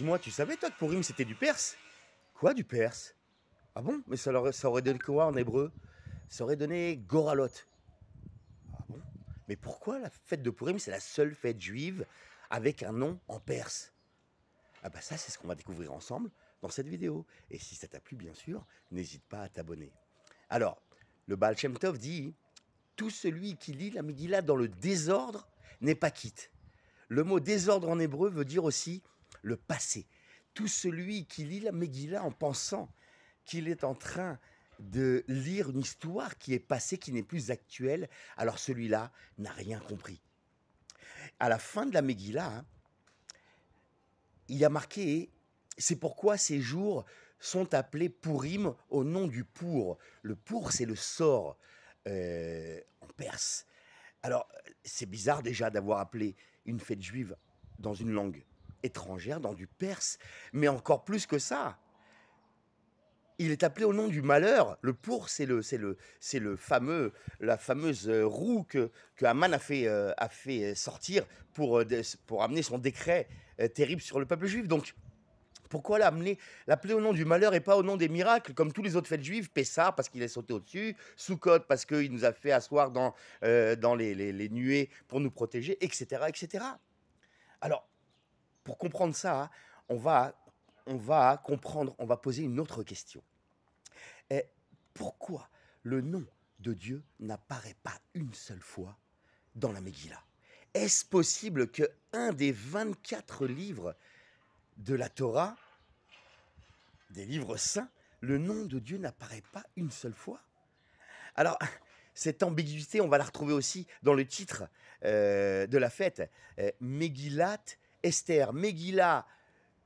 Dis-moi, tu savais toi que Purim c'était du perse Quoi du perse Ah bon Mais ça, ça aurait donné quoi en hébreu Ça aurait donné Goralot. Ah bon Mais pourquoi la fête de Purim c'est la seule fête juive avec un nom en perse Ah bah ça c'est ce qu'on va découvrir ensemble dans cette vidéo. Et si ça t'a plu bien sûr, n'hésite pas à t'abonner. Alors, le Baal Shem Tov dit Tout celui qui lit la Megillah dans le désordre n'est pas quitte. Le mot désordre en hébreu veut dire aussi le passé. Tout celui qui lit la Megillah en pensant qu'il est en train de lire une histoire qui est passée, qui n'est plus actuelle, alors celui-là n'a rien compris. À la fin de la Megillah, hein, il y a marqué c'est pourquoi ces jours sont appelés Pourim au nom du pour. Le pour, c'est le sort euh, en perse. Alors, c'est bizarre déjà d'avoir appelé une fête juive dans une langue étrangère, dans du perse, mais encore plus que ça. Il est appelé au nom du malheur. Le pour, c'est le, c'est le, c'est le fameux, la fameuse euh, roue que, que Haman a fait, euh, a fait euh, sortir pour, pour amener son décret terrible sur le peuple juif. Donc, pourquoi l'amener, l'appeler au nom du malheur et pas au nom des miracles, comme tous les autres fêtes juives Pessah, parce qu'il est sauté au-dessus, Soukot, parce qu'il nous a fait asseoir dans, dans les, les, les, nuées pour nous protéger, etc., etc. Alors, pour comprendre ça, on va, on va comprendre, on va poser une autre question. Et eh, pourquoi le nom de Dieu n'apparaît pas une seule fois dans la Megillah Est-ce possible que un des 24 livres de la Torah, des livres saints, le nom de Dieu n'apparaît pas une seule fois Alors, cette ambiguïté, on va la retrouver aussi dans le titre euh, de la fête, euh, Megillat Esther, Megillah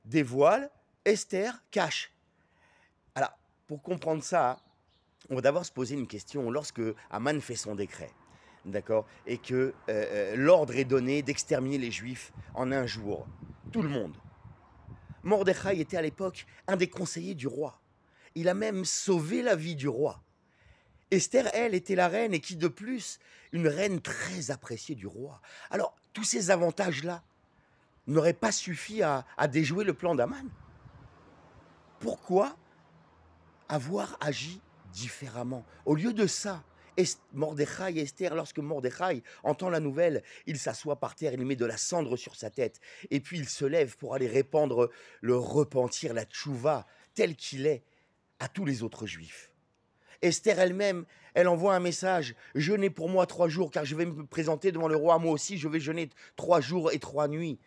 dévoile, Esther cache. Alors, pour comprendre ça, on va d'abord se poser une question. Lorsque Aman fait son décret, d'accord, et que euh, euh, l'ordre est donné d'exterminer les Juifs en un jour, tout le monde. Mordechai était à l'époque un des conseillers du roi. Il a même sauvé la vie du roi. Esther, elle, était la reine, et qui de plus Une reine très appréciée du roi. Alors, tous ces avantages-là, n'aurait pas suffi à, déjouer le plan d'Aman Pourquoi avoir agi différemment Au lieu de ça, Est Mordechai, Esther, lorsque Mordechai entend la nouvelle, il s'assoit par terre, il met de la cendre sur sa tête, et puis il se lève pour aller répandre le repentir, la tchouva, tel qu'il est, à tous les autres juifs. Esther elle-même, elle envoie un message Jeûnez pour moi trois jours, car je vais me présenter devant le roi. Moi aussi, je vais jeûner trois jours et trois nuits.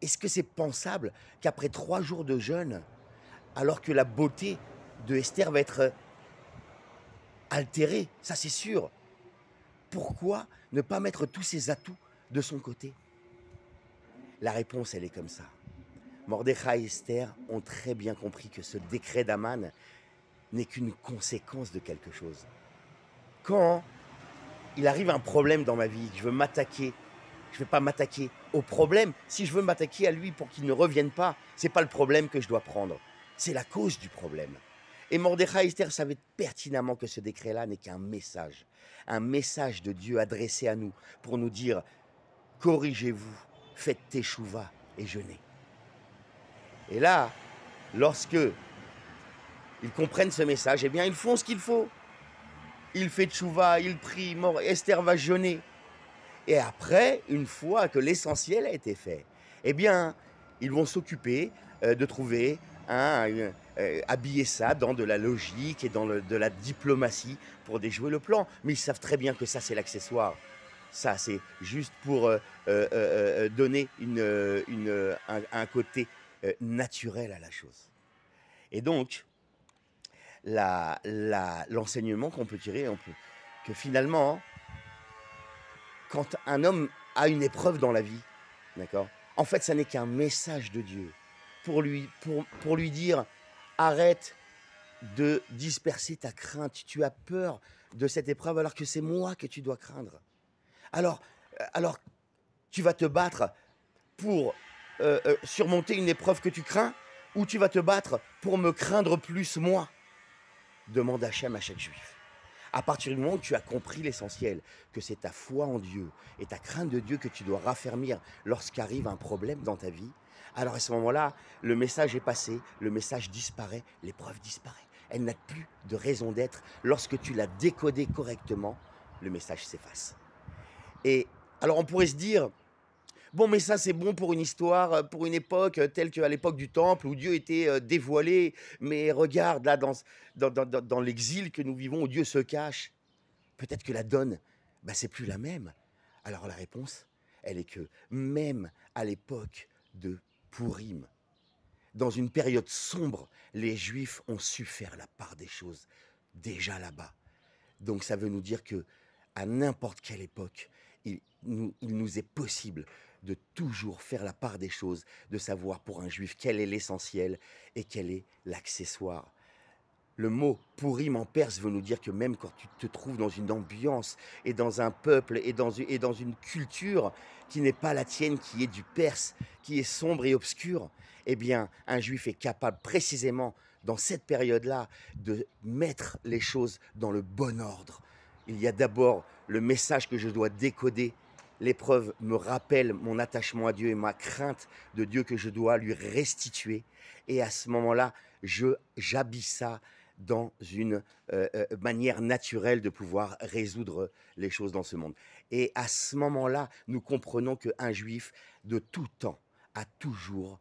Est-ce que c'est pensable qu'après trois jours de jeûne, alors que la beauté de Esther va être euh, altérée, ça c'est sûr, pourquoi ne pas mettre tous ses atouts de son côté La réponse, elle est comme ça. Mordechai et Esther ont très bien compris que ce décret d'Aman n'est qu'une conséquence de quelque chose. Quand il arrive un problème dans ma vie, je veux m'attaquer je ne vais pas m'attaquer au problème. Si je veux m'attaquer à lui pour qu'il ne revienne pas, c'est pas le problème que je dois prendre. C'est la cause du problème. Et Mordechai Esther savait pertinemment que ce décret-là n'est qu'un message, un message de Dieu adressé à nous pour nous dire corrigez-vous, faites teshuva et jeûnez. Et là, lorsque ils comprennent ce message, eh bien, ils font ce qu'il faut. Il fait teshuva, il prie, Esther va jeûner. Et après, une fois que l'essentiel a été fait, eh bien, ils vont s'occuper euh, de trouver un, euh, habiller ça dans de la logique et dans le, de la diplomatie pour déjouer le plan. Mais ils savent très bien que ça, c'est l'accessoire. Ça, c'est juste pour euh, donner une, une, un, côté naturel à la chose. Et donc, l'enseignement la, qu'on peut tirer, on peut, que finalement, quand un homme a une épreuve dans la vie, d'accord En fait, ça n'est qu'un message de Dieu pour lui, pour, pour lui dire arrête de disperser ta crainte. Tu as peur de cette épreuve alors que c'est moi que tu dois craindre. Alors, euh, alors tu vas te battre pour euh, euh, surmonter une épreuve que tu crains ou tu vas te battre pour me craindre plus moi Demande Hachem à chaque juif. À partir du moment où tu as compris l'essentiel, que c'est ta foi en Dieu et ta crainte de Dieu que tu dois raffermir lorsqu'arrive un problème dans ta vie, alors à ce moment-là, le message est passé, le message disparaît, l'épreuve disparaît. Elle n'a plus de raison d'être. Lorsque tu l'as décodé correctement, le message s'efface. Et alors on pourrait se dire, bon, mais ça, c'est bon pour une histoire, euh, pour une époque euh, telle qu'à l'époque du Temple, où Dieu était euh, dévoilé. Mais regarde, là, dans, l'exil que nous vivons, où Dieu se cache, peut-être que la donne, bah, c'est plus la même. Alors la réponse, elle est que même à l'époque de Pourim, dans une période sombre, les Juifs ont su faire la part des choses déjà là-bas. Donc ça veut nous dire que à n'importe quelle époque, il nous est possible de toujours faire la part des choses, de savoir pour un juif quel est l'essentiel et quel est l'accessoire. Le mot pourri en perse veut nous dire que même quand tu te trouves dans une ambiance et dans un peuple et dans, et dans une culture qui n'est pas la tienne, qui est du perse, qui est sombre et obscure, eh bien, un juif est capable précisément dans cette période-là de mettre les choses dans le bon ordre. Il y a d'abord le message que je dois décoder L'épreuve me rappelle mon attachement à Dieu et ma crainte de Dieu que je dois lui restituer. Et à ce moment-là, je j'habille ça dans une euh, euh, manière naturelle de pouvoir résoudre les choses dans ce monde. Et à ce moment-là, nous comprenons qu'un juif de tout temps a toujours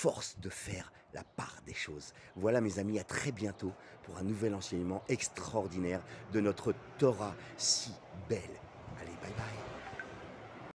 force de faire la part des choses. Voilà mes amis, à très bientôt pour un nouvel enseignement extraordinaire de notre Torah si belle. Allez, bye bye.